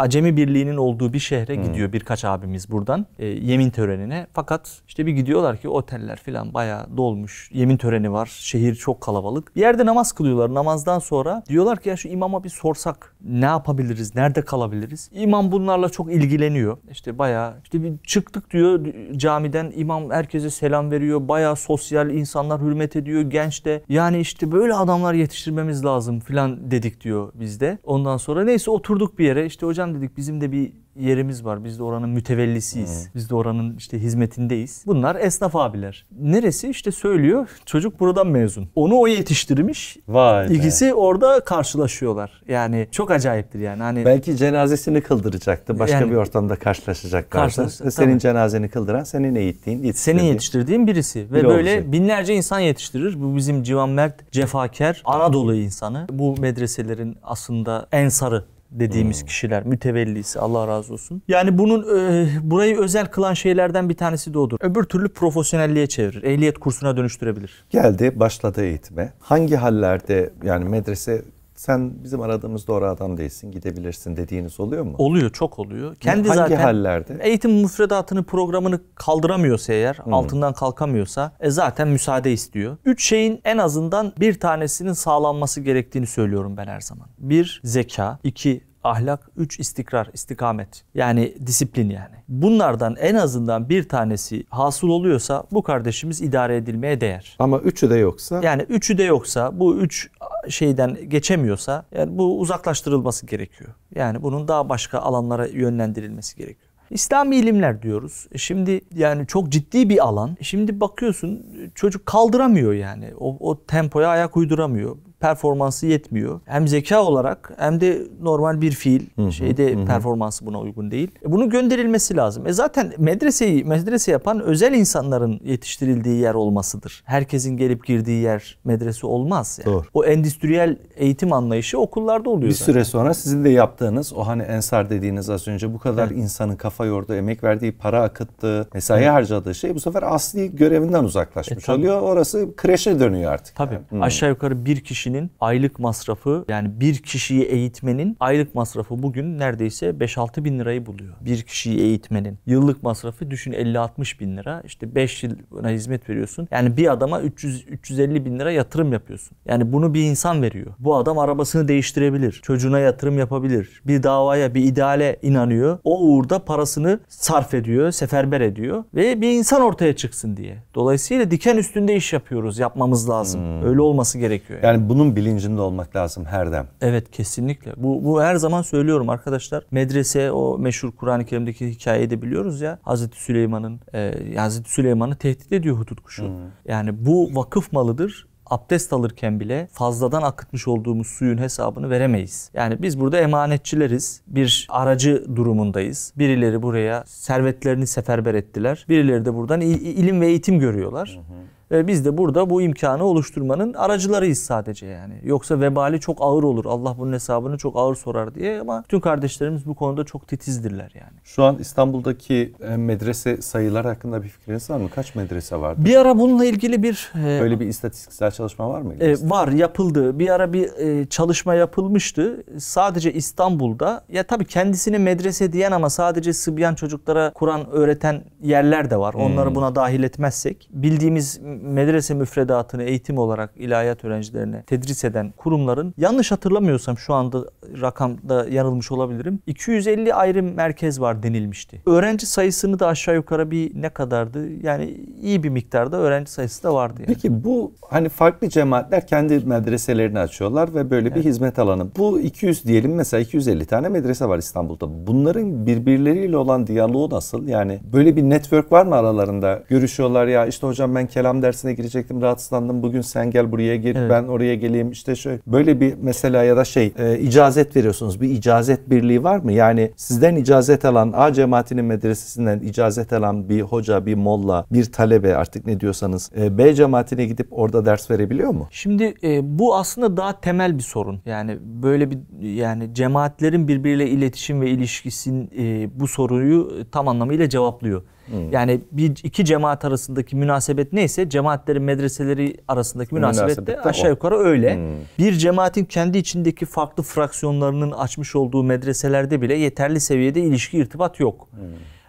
Acemi Birliği'nin olduğu bir şehre hmm. gidiyor birkaç abimiz buradan e, yemin törenine. Fakat işte bir gidiyorlar ki oteller falan bayağı dolmuş. Yemin töreni var. Şehir çok kalabalık. Bir yerde namaz kılıyorlar. Namazdan sonra diyorlar ki ya şu imama bir sorsak ne yapabiliriz? Nerede kalabiliriz? İmam bunlarla çok ilgileniyor. İşte bayağı işte bir çıktık diyor camiden imam herkese selam veriyor. Bayağı sosyal insanlar hürmet ediyor. Genç de yani işte böyle adamlar yetiştirmemiz lazım filan dedik diyor bizde. Ondan sonra neyse oturduk bir yere. İşte hocam hocam dedik bizim de bir yerimiz var. Biz de oranın mütevellisiyiz. Hmm. Biz de oranın işte hizmetindeyiz. Bunlar esnaf abiler. Neresi işte söylüyor. Çocuk buradan mezun. Onu o yetiştirmiş. Vay be. orada karşılaşıyorlar. Yani çok acayiptir yani. Hani belki cenazesini kıldıracaktı. Başka yani, bir ortamda karşılaşacak Karşılaşacak, senin tabii. cenazeni kıldıran, senin eğittiğin, yetiştirdiğin. Senin yetiştirdiğin birisi ve Biri böyle olacak. binlerce insan yetiştirir. Bu bizim Civan Mert cefakar Anadolu insanı. Bu medreselerin aslında ensarı dediğimiz hmm. kişiler mütevellisi Allah razı olsun. Yani bunun e, burayı özel kılan şeylerden bir tanesi de odur. Öbür türlü profesyonelliğe çevirir. Ehliyet kursuna dönüştürebilir. Geldi, başladı eğitime. Hangi hallerde yani medrese sen bizim aradığımız doğru adam değilsin gidebilirsin dediğiniz oluyor mu? Oluyor çok oluyor. Kendi Hangi zaten hallerde? Eğitim müfredatını programını kaldıramıyorsa eğer hmm. altından kalkamıyorsa e, zaten müsaade istiyor. Üç şeyin en azından bir tanesinin sağlanması gerektiğini söylüyorum ben her zaman. Bir zeka, iki ahlak, üç istikrar, istikamet. Yani disiplin yani. Bunlardan en azından bir tanesi hasıl oluyorsa bu kardeşimiz idare edilmeye değer. Ama üçü de yoksa? Yani üçü de yoksa bu üç şeyden geçemiyorsa yani bu uzaklaştırılması gerekiyor. Yani bunun daha başka alanlara yönlendirilmesi gerekiyor. İslami ilimler diyoruz. E şimdi yani çok ciddi bir alan. Şimdi bakıyorsun çocuk kaldıramıyor yani. O, o tempoya ayak uyduramıyor performansı yetmiyor. Hem zeka olarak hem de normal bir fiil şeyde Hı-hı. performansı buna uygun değil. E bunu gönderilmesi lazım. E zaten medreseyi medrese yapan özel insanların yetiştirildiği yer olmasıdır. Herkesin gelip girdiği yer medrese olmaz yani. Doğru. O endüstriyel eğitim anlayışı okullarda oluyor. Bir zaten. süre sonra sizin de yaptığınız o hani ensar dediğiniz az önce bu kadar evet. insanın kafa yordu emek verdiği, para akıttığı, mesai evet. harcadığı şey bu sefer asli görevinden uzaklaşmış e, oluyor. Orası kreşe dönüyor artık. Tabii. Yani. Hmm. Aşağı yukarı bir kişi kişinin aylık masrafı yani bir kişiyi eğitmenin aylık masrafı bugün neredeyse 5-6 bin lirayı buluyor. Bir kişiyi eğitmenin. Yıllık masrafı düşün 50-60 bin lira. İşte 5 yıl buna hizmet veriyorsun. Yani bir adama 300-350 bin lira yatırım yapıyorsun. Yani bunu bir insan veriyor. Bu adam arabasını değiştirebilir. Çocuğuna yatırım yapabilir. Bir davaya, bir ideale inanıyor. O uğurda parasını sarf ediyor, seferber ediyor ve bir insan ortaya çıksın diye. Dolayısıyla diken üstünde iş yapıyoruz, yapmamız lazım. Hmm. Öyle olması gerekiyor. Yani, yani bunu bunun bilincinde olmak lazım her dem. Evet kesinlikle. Bu, bu her zaman söylüyorum arkadaşlar. Medrese o meşhur Kur'an-ı Kerim'deki hikayeyi de biliyoruz ya. Hazreti Süleyman'ın e, Hazreti Süleyman'ı tehdit ediyor hudut kuşu. Hmm. Yani bu vakıf malıdır abdest alırken bile fazladan akıtmış olduğumuz suyun hesabını veremeyiz. Yani biz burada emanetçileriz. Bir aracı durumundayız. Birileri buraya servetlerini seferber ettiler. Birileri de buradan il- ilim ve eğitim görüyorlar. Hı ee, biz de burada bu imkanı oluşturmanın aracılarıyız sadece yani. Yoksa vebali çok ağır olur. Allah bunun hesabını çok ağır sorar diye ama tüm kardeşlerimiz bu konuda çok titizdirler yani. Şu an İstanbul'daki e, medrese sayıları hakkında bir fikriniz var mı? Kaç medrese var? Bir ara bununla ilgili bir... E, Böyle bir istatistiksel çalışma var mı? E, var yapıldı. Bir ara bir çalışma yapılmıştı. Sadece İstanbul'da ya tabii kendisini medrese diyen ama sadece Sıbyan çocuklara Kur'an öğreten yerler de var. Onları hmm. buna dahil etmezsek. Bildiğimiz medrese müfredatını eğitim olarak ilahiyat öğrencilerine tedris eden kurumların yanlış hatırlamıyorsam şu anda rakamda yanılmış olabilirim. 250 ayrı merkez var denilmişti. Öğrenci sayısını da aşağı yukarı bir ne kadardı? Yani iyi bir miktarda öğrenci sayısı da vardı. Yani. Peki bu hani farklı cemaatler kendi medreselerini açıyorlar ve böyle bir hizmet alanı. Bu 200 diyelim mesela 250 tane medrese var İstanbul'da. Bunların birbirleriyle olan diyaloğu nasıl? Yani böyle bir network var mı aralarında? Görüşüyorlar ya işte hocam ben kelam der dersine girecektim rahatsızlandım bugün sen gel buraya gir evet. ben oraya geleyim işte şöyle böyle bir mesela ya da şey e, icazet veriyorsunuz bir icazet birliği var mı? Yani sizden icazet alan A cemaatinin medresesinden icazet alan bir hoca bir molla bir talebe artık ne diyorsanız e, B cemaatine gidip orada ders verebiliyor mu? Şimdi e, bu aslında daha temel bir sorun yani böyle bir yani cemaatlerin birbiriyle iletişim ve ilişkisin e, bu soruyu tam anlamıyla cevaplıyor. Hmm. Yani bir iki cemaat arasındaki münasebet neyse cemaatlerin medreseleri arasındaki münasebet, münasebet de aşağı o. yukarı öyle. Hmm. Bir cemaatin kendi içindeki farklı fraksiyonlarının açmış olduğu medreselerde bile yeterli seviyede ilişki irtibat yok. Hmm.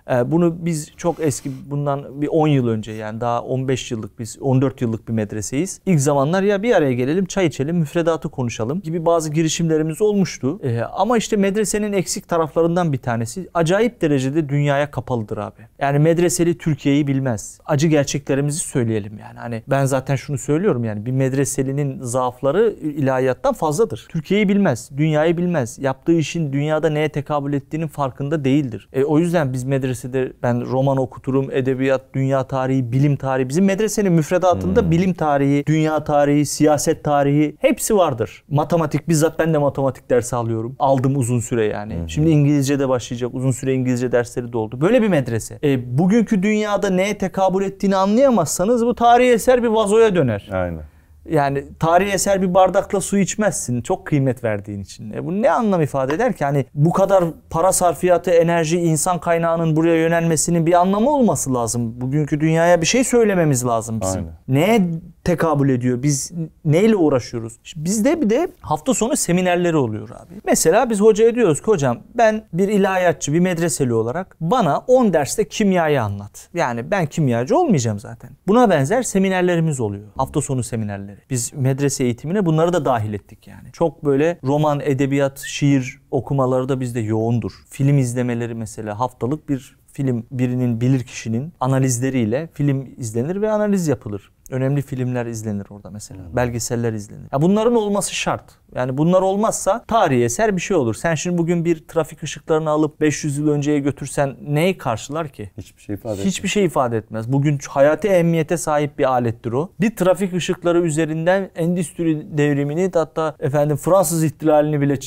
Ee, bunu biz çok eski bundan bir 10 yıl önce yani daha 15 yıllık biz 14 yıllık bir medreseyiz. İlk zamanlar ya bir araya gelelim çay içelim müfredatı konuşalım gibi bazı girişimlerimiz olmuştu. Ee, ama işte medresenin eksik taraflarından bir tanesi acayip derecede dünyaya kapalıdır abi. Yani medreseli Türkiye'yi bilmez. Acı gerçeklerimizi söyleyelim yani. Hani ben zaten şunu söylüyorum yani bir medreselinin zaafları ilahiyattan fazladır. Türkiye'yi bilmez, dünyayı bilmez. Yaptığı işin dünyada neye tekabül ettiğinin farkında değildir. E, o yüzden biz medrese birisidir. Ben roman okuturum, edebiyat, dünya tarihi, bilim tarihi. Bizim medresenin müfredatında hmm. bilim tarihi, dünya tarihi, siyaset tarihi hepsi vardır. Matematik bizzat ben de matematik dersi alıyorum. Aldım uzun süre yani. Hmm. Şimdi İngilizce de başlayacak. Uzun süre İngilizce dersleri doldu. Böyle bir medrese. E, bugünkü dünyada neye tekabül ettiğini anlayamazsanız bu tarihi eser bir vazoya döner. Aynen. Yani tarihi eser bir bardakla su içmezsin. Çok kıymet verdiğin için. E bu ne anlam ifade eder ki? Hani bu kadar para sarfiyatı, enerji, insan kaynağının buraya yönelmesinin bir anlamı olması lazım. Bugünkü dünyaya bir şey söylememiz lazım bizim. Aynen. Neye tekabül ediyor? Biz neyle uğraşıyoruz? bizde bir de hafta sonu seminerleri oluyor abi. Mesela biz hocaya diyoruz ki hocam ben bir ilahiyatçı, bir medreseli olarak bana 10 derste kimyayı anlat. Yani ben kimyacı olmayacağım zaten. Buna benzer seminerlerimiz oluyor. Hafta sonu seminerleri. Biz medrese eğitimine bunları da dahil ettik yani. Çok böyle roman, edebiyat, şiir okumaları da bizde yoğundur. Film izlemeleri mesela haftalık bir film birinin bilir kişinin analizleriyle film izlenir ve analiz yapılır. Önemli filmler izlenir orada mesela. Hmm. Belgeseller izlenir. Ya bunların olması şart. Yani bunlar olmazsa tarihi eser bir şey olur. Sen şimdi bugün bir trafik ışıklarını alıp 500 yıl önceye götürsen neyi karşılar ki? Hiçbir şey ifade Hiçbir etmez. Hiçbir şey ifade etmez. Bugün hayati emniyete sahip bir alettir o. Bir trafik ışıkları üzerinden endüstri devrimini hatta efendim Fransız ihtilalini bile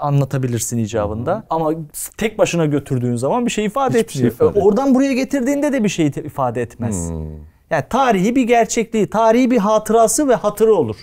anlatabilirsin icabında. Hmm. Ama tek başına götürdüğün zaman bir şey ifade Hiçbir şey etmiyor. Şey ifade e, Oradan buraya getirdiğinde de bir şey ifade etmez. Hmm. Yani tarihi bir gerçekliği, tarihi bir hatırası ve hatırı olur.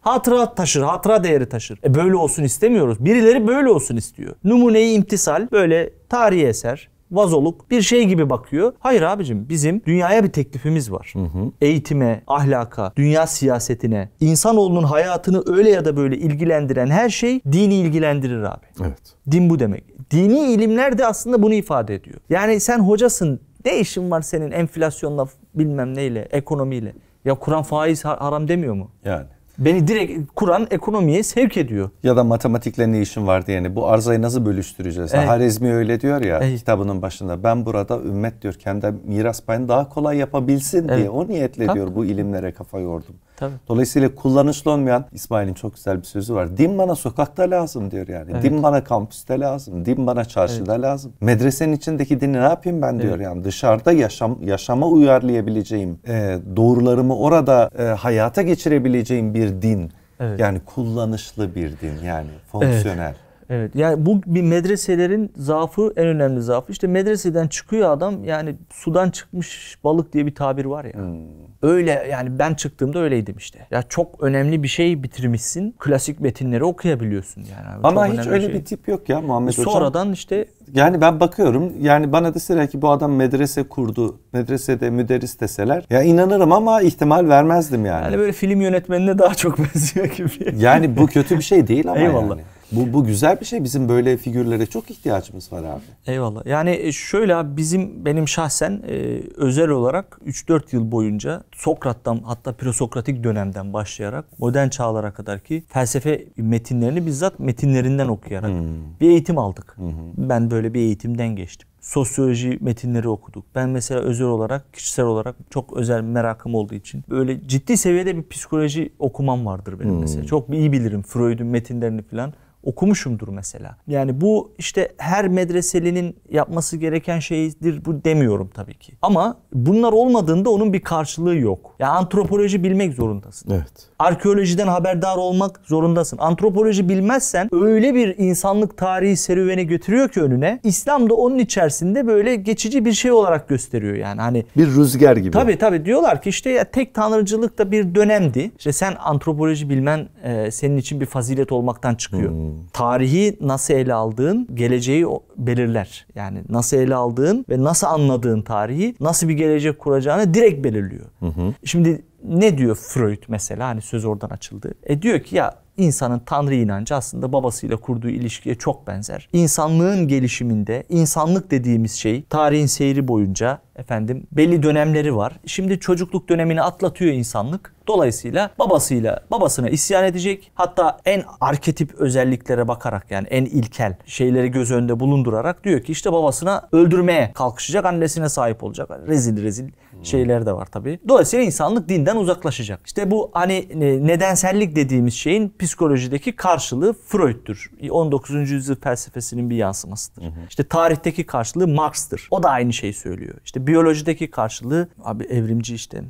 Hatıra taşır, hatıra değeri taşır. E böyle olsun istemiyoruz. Birileri böyle olsun istiyor. Numuneyi imtisal böyle tarihi eser, vazoluk bir şey gibi bakıyor. Hayır abicim bizim dünyaya bir teklifimiz var. Hı hı. Eğitime, ahlaka, dünya siyasetine, insanoğlunun hayatını öyle ya da böyle ilgilendiren her şey dini ilgilendirir abi. Evet. Din bu demek. Dini ilimler de aslında bunu ifade ediyor. Yani sen hocasın ne işin var senin enflasyonla bilmem neyle, ekonomiyle. Ya Kur'an faiz haram demiyor mu? Yani. Beni direkt Kur'an ekonomiye sevk ediyor. Ya da matematikle ne işin var diye yani bu arzayı nasıl bölüştüreceğiz? Evet. Harizmi öyle diyor ya evet. kitabının başında. Ben burada ümmet diyor kendi miras payını daha kolay yapabilsin evet. diye o niyetle Tabii. diyor bu ilimlere kafa yordum. Tabii. Dolayısıyla kullanışlı olmayan İsmail'in çok güzel bir sözü var. Din bana sokakta lazım diyor yani. Evet. Din bana kampüste lazım. Din bana çarşıda evet. lazım. Medresenin içindeki dini ne yapayım ben evet. diyor yani. Dışarıda yaşam yaşama uyarlayabileceğim, e, doğrularımı orada e, hayata geçirebileceğim bir din. Evet. Yani kullanışlı bir din yani fonksiyonel. Evet. Evet yani bu bir medreselerin zaafı en önemli zaafı. İşte medreseden çıkıyor adam yani sudan çıkmış balık diye bir tabir var ya. Hmm. Öyle yani ben çıktığımda öyleydim işte. Ya çok önemli bir şey bitirmişsin. Klasik metinleri okuyabiliyorsun yani. Abi. Ama çok hiç öyle şey. bir tip yok ya Muhammed Sonradan Hocam. Sonradan işte yani ben bakıyorum yani bana deseler ki bu adam medrese kurdu. Medresede müderris deseler ya inanırım ama ihtimal vermezdim yani. Yani böyle film yönetmenine daha çok benziyor gibi. Yani bu kötü bir şey değil ama Eyvallah. yani. Bu, bu güzel bir şey. Bizim böyle figürlere çok ihtiyacımız var abi. Eyvallah. Yani e, şöyle abi bizim benim şahsen e, özel olarak 3-4 yıl boyunca Sokrat'tan hatta Pirosokratik dönemden başlayarak modern çağlara kadar ki felsefe metinlerini bizzat metinlerinden okuyarak hmm. bir eğitim aldık. Hmm. Ben böyle bir eğitimden geçtim sosyoloji metinleri okuduk. Ben mesela özel olarak, kişisel olarak çok özel merakım olduğu için böyle ciddi seviyede bir psikoloji okumam vardır benim hmm. mesela. Çok iyi bilirim Freud'un metinlerini falan okumuşumdur mesela. Yani bu işte her medreselinin yapması gereken şeydir bu demiyorum tabii ki. Ama bunlar olmadığında onun bir karşılığı yok. Ya yani antropoloji bilmek zorundasın. Evet. Arkeolojiden haberdar olmak zorundasın. Antropoloji bilmezsen öyle bir insanlık tarihi serüveni götürüyor ki önüne. İslam da onun içerisinde böyle geçici bir şey olarak gösteriyor yani. Hani bir rüzgar gibi. Tabii tabii diyorlar ki işte ya tek tanrıcılık da bir dönemdi. İşte sen antropoloji bilmen e, senin için bir fazilet olmaktan çıkıyor. Hmm. Tarihi nasıl ele aldığın geleceği belirler. Yani nasıl ele aldığın ve nasıl anladığın tarihi nasıl bir gelecek kuracağını direkt belirliyor. Hı hı. Şimdi ne diyor Freud mesela hani söz oradan açıldı. E diyor ki ya insanın tanrı inancı aslında babasıyla kurduğu ilişkiye çok benzer. İnsanlığın gelişiminde insanlık dediğimiz şey tarihin seyri boyunca efendim belli dönemleri var. Şimdi çocukluk dönemini atlatıyor insanlık. Dolayısıyla babasıyla babasına isyan edecek. Hatta en arketip özelliklere bakarak yani en ilkel şeyleri göz önünde bulundurarak diyor ki işte babasına öldürmeye kalkışacak, annesine sahip olacak. Rezil rezil şeyler de var tabii. Dolayısıyla insanlık dinden uzaklaşacak. İşte bu hani e, nedensellik dediğimiz şeyin psikolojideki karşılığı Freud'tür. 19. yüzyıl felsefesinin bir yansımasıdır. Hı İşte tarihteki karşılığı Marx'tır. O da aynı şeyi söylüyor. İşte biyolojideki karşılığı abi evrimci işte.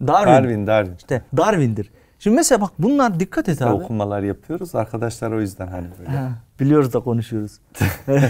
Darwin. Darwin, Darwin. İşte Darwin'dir. Şimdi mesela bak bunlar dikkat et işte abi. Okumalar yapıyoruz arkadaşlar o yüzden hani böyle. Ha, biliyoruz da konuşuyoruz. ee,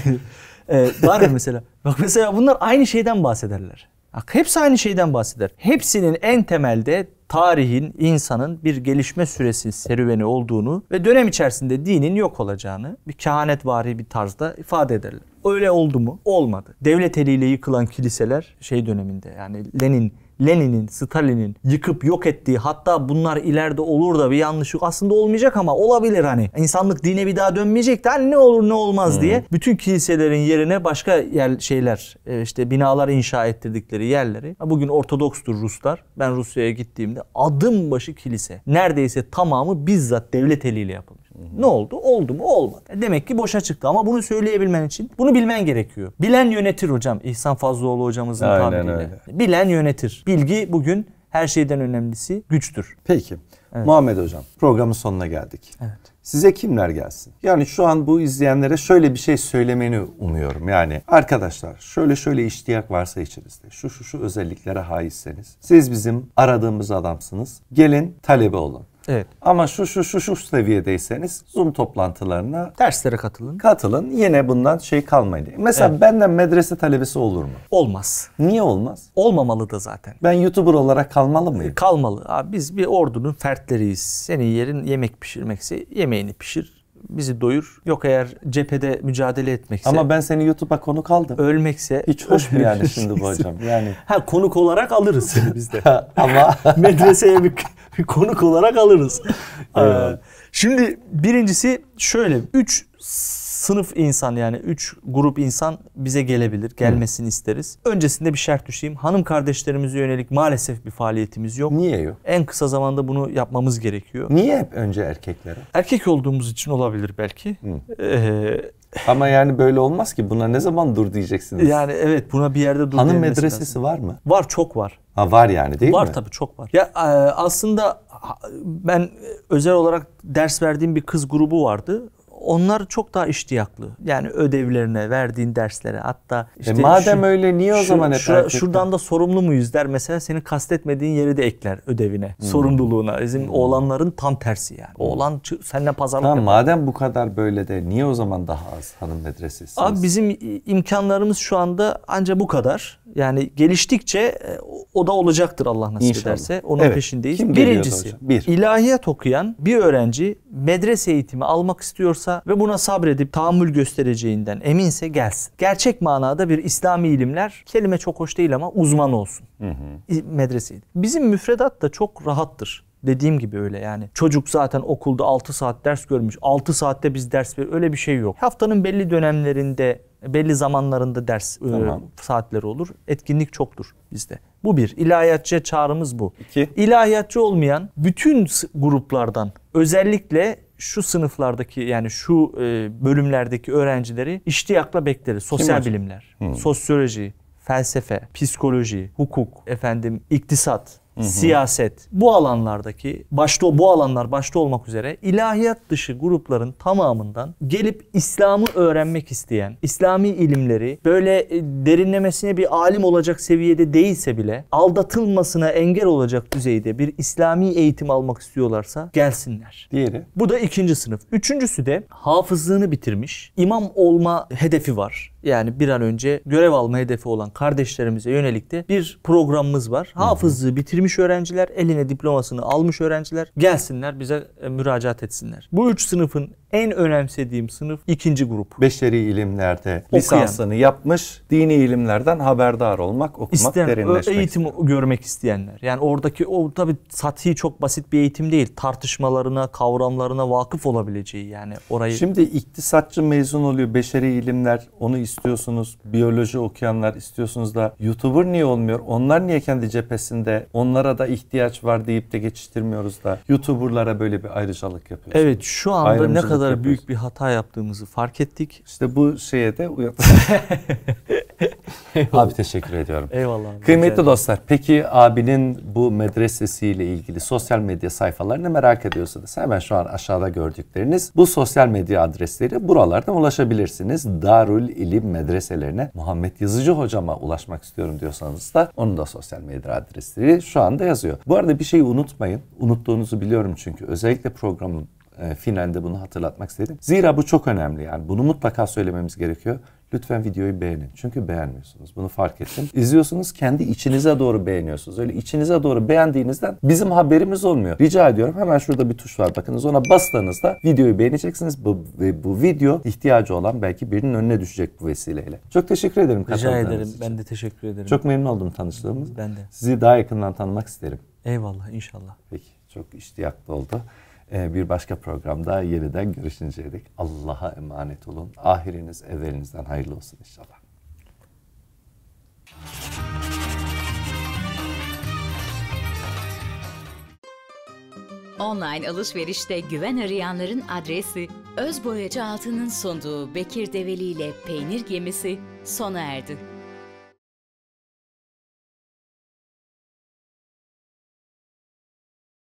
Darwin mesela. Bak mesela bunlar aynı şeyden bahsederler. Bak hepsi aynı şeyden bahseder. Hepsinin en temelde tarihin, insanın bir gelişme süresi serüveni olduğunu ve dönem içerisinde dinin yok olacağını bir kehanetvari bir tarzda ifade ederler. Öyle oldu mu? Olmadı. Devlet eliyle yıkılan kiliseler şey döneminde yani Lenin Lenin'in, Stalin'in yıkıp yok ettiği hatta bunlar ileride olur da bir yanlışlık aslında olmayacak ama olabilir hani. insanlık dine bir daha dönmeyecek de hani ne olur ne olmaz hmm. diye bütün kiliselerin yerine başka yer şeyler e, işte binalar inşa ettirdikleri yerleri. Bugün Ortodokstur Ruslar. Ben Rusya'ya gittiğimde adım başı kilise. Neredeyse tamamı bizzat devlet eliyle yapılmış. Ne oldu? Oldu mu? Olmadı. E, demek ki boşa çıktı ama bunu söyleyebilmen için bunu bilmen gerekiyor. Bilen yönetir hocam. İhsan Fazlıoğlu hocamızın Aynen tabiriyle. Öyle. Bilen yönetir. Bilgi bugün her şeyden önemlisi güçtür. Peki. Evet. Muhammed Hocam programın sonuna geldik. Evet. Size kimler gelsin? Yani şu an bu izleyenlere şöyle bir şey söylemeni umuyorum. Yani arkadaşlar şöyle şöyle iştiyak varsa içinizde şu şu şu özelliklere haizseniz siz bizim aradığımız adamsınız. Gelin talebe olun. Evet. Ama şu şu şu şu seviyedeyseniz Zoom toplantılarına derslere katılın. Katılın. Yine bundan şey kalmayın. Mesela evet. benden medrese talebesi olur mu? Olmaz. Niye olmaz? Olmamalı da zaten. Ben YouTuber olarak kalmalı mıyım? Kalmalı. Abi biz bir ordunun fertleriyiz. Senin yerin yemek pişirmekse yemeğini pişir bizi doyur. Yok eğer cephede mücadele etmekse. Ama ben seni YouTube'a konuk aldım. Ölmekse. Hiç hoş mu yani şimdi bu hocam? Yani. Ha konuk olarak alırız seni biz de. Ama medreseye bir, bir konuk olarak alırız. ee, şimdi birincisi şöyle. Üç sınıf insan yani üç grup insan bize gelebilir. Gelmesini Hı. isteriz. Öncesinde bir şart düşeyim. Hanım kardeşlerimize yönelik maalesef bir faaliyetimiz yok. Niye yok? En kısa zamanda bunu yapmamız gerekiyor. Niye hep önce erkeklere? Erkek olduğumuz için olabilir belki. Hı. Ee, ama yani böyle olmaz ki. Buna ne zaman dur diyeceksiniz? Yani evet buna bir yerde dur Hanım medresesi lazım. var mı? Var çok var. Ha var yani değil var, mi? Var tabii çok var. Ya e, aslında ben özel olarak ders verdiğim bir kız grubu vardı onlar çok daha iştiyaklı. Yani ödevlerine, verdiğin derslere hatta işte e madem şu, öyle niye o şu, zaman hep şu, Şuradan da sorumlu muyuz der mesela seni kastetmediğin yeri de ekler ödevine, hmm. sorumluluğuna. Bizim hmm. oğlanların tam tersi yani. Hmm. Oğlan seninle pazarlık Tamam yapar. madem bu kadar böyle de niye o zaman daha az hanım medresesi? Abi bizim imkanlarımız şu anda ancak bu kadar. Yani geliştikçe e, o da olacaktır Allah nasip İnşallah. ederse. Onun evet. peşindeyiz. Kim Birincisi bir. ilahiyat okuyan bir öğrenci medrese eğitimi almak istiyorsa ve buna sabredip tahammül göstereceğinden eminse gelsin. Gerçek manada bir İslami ilimler kelime çok hoş değil ama uzman olsun. Hı hı. Medrese eğitimi. Bizim müfredat da çok rahattır. Dediğim gibi öyle yani. Çocuk zaten okulda 6 saat ders görmüş. 6 saatte biz ders ver öyle bir şey yok. Haftanın belli dönemlerinde belli zamanlarında ders e, tamam. e, saatleri olur. Etkinlik çoktur bizde. Bu bir. İlahiyatçıya çağrımız bu. İki. İlahiyatçı olmayan bütün gruplardan özellikle şu sınıflardaki yani şu e, bölümlerdeki öğrencileri iştiyakla bekleriz. Sosyal bilimler, hmm. sosyoloji, felsefe, psikoloji, hukuk, efendim iktisat, Hı-hı. siyaset bu alanlardaki başta bu alanlar başta olmak üzere ilahiyat dışı grupların tamamından gelip İslam'ı öğrenmek isteyen, İslami ilimleri böyle e, derinlemesine bir alim olacak seviyede değilse bile aldatılmasına engel olacak düzeyde bir İslami eğitim almak istiyorlarsa gelsinler. Diğeri. Bu da ikinci sınıf. Üçüncüsü de hafızlığını bitirmiş, imam olma hedefi var yani bir an önce görev alma hedefi olan kardeşlerimize yönelik de bir programımız var. Hafızlığı bitirmiş öğrenciler, eline diplomasını almış öğrenciler gelsinler bize e, müracaat etsinler. Bu üç sınıfın en önemsediğim sınıf ikinci grup. Beşeri ilimlerde Okuyan. lisansını yapmış, dini ilimlerden haberdar olmak, okumak, İsteyen, derinleşmek. Eğitim görmek isteyenler. Yani oradaki o tabii sati çok basit bir eğitim değil. Tartışmalarına, kavramlarına vakıf olabileceği yani orayı. Şimdi iktisatçı mezun oluyor, beşeri ilimler onu istiyor istiyorsunuz biyoloji okuyanlar istiyorsunuz da YouTuber niye olmuyor? Onlar niye kendi cephesinde onlara da ihtiyaç var deyip de geçiştirmiyoruz da YouTuber'lara böyle bir ayrıcalık yapıyoruz. Evet şu anda ne kadar yapıyoruz. büyük bir hata yaptığımızı fark ettik. İşte bu şeye de uyan. abi teşekkür ediyorum. Eyvallah. Abi, Kıymetli güzel. dostlar peki abinin bu medresesiyle ilgili sosyal medya sayfalarını merak ediyorsanız hemen şu an aşağıda gördükleriniz bu sosyal medya adresleri buralardan ulaşabilirsiniz. Darül İlim ilim medreselerine Muhammed Yazıcı hocama ulaşmak istiyorum diyorsanız da onun da sosyal medya adresleri şu anda yazıyor. Bu arada bir şeyi unutmayın. Unuttuğunuzu biliyorum çünkü özellikle programın e, finalde bunu hatırlatmak istedim. Zira bu çok önemli yani bunu mutlaka söylememiz gerekiyor. Lütfen videoyu beğenin. Çünkü beğenmiyorsunuz. Bunu fark ettim. İzliyorsunuz kendi içinize doğru beğeniyorsunuz. Öyle içinize doğru beğendiğinizden bizim haberimiz olmuyor. Rica ediyorum hemen şurada bir tuş var. Bakınız ona bastığınızda videoyu beğeneceksiniz. Bu, ve bu video ihtiyacı olan belki birinin önüne düşecek bu vesileyle. Çok teşekkür ederim. Rica ederim. Için. Ben de teşekkür ederim. Çok memnun oldum tanıştığımız. Ben de. Sizi daha yakından tanımak isterim. Eyvallah inşallah. Peki çok iştiyaklı oldu. Ee, bir başka programda yeniden görüşünceye dek Allah'a emanet olun. Ahiriniz evvelinizden hayırlı olsun inşallah. Online alışverişte güven arayanların adresi Öz Altı'nın sunduğu Bekir Develi ile Peynir Gemisi sona erdi.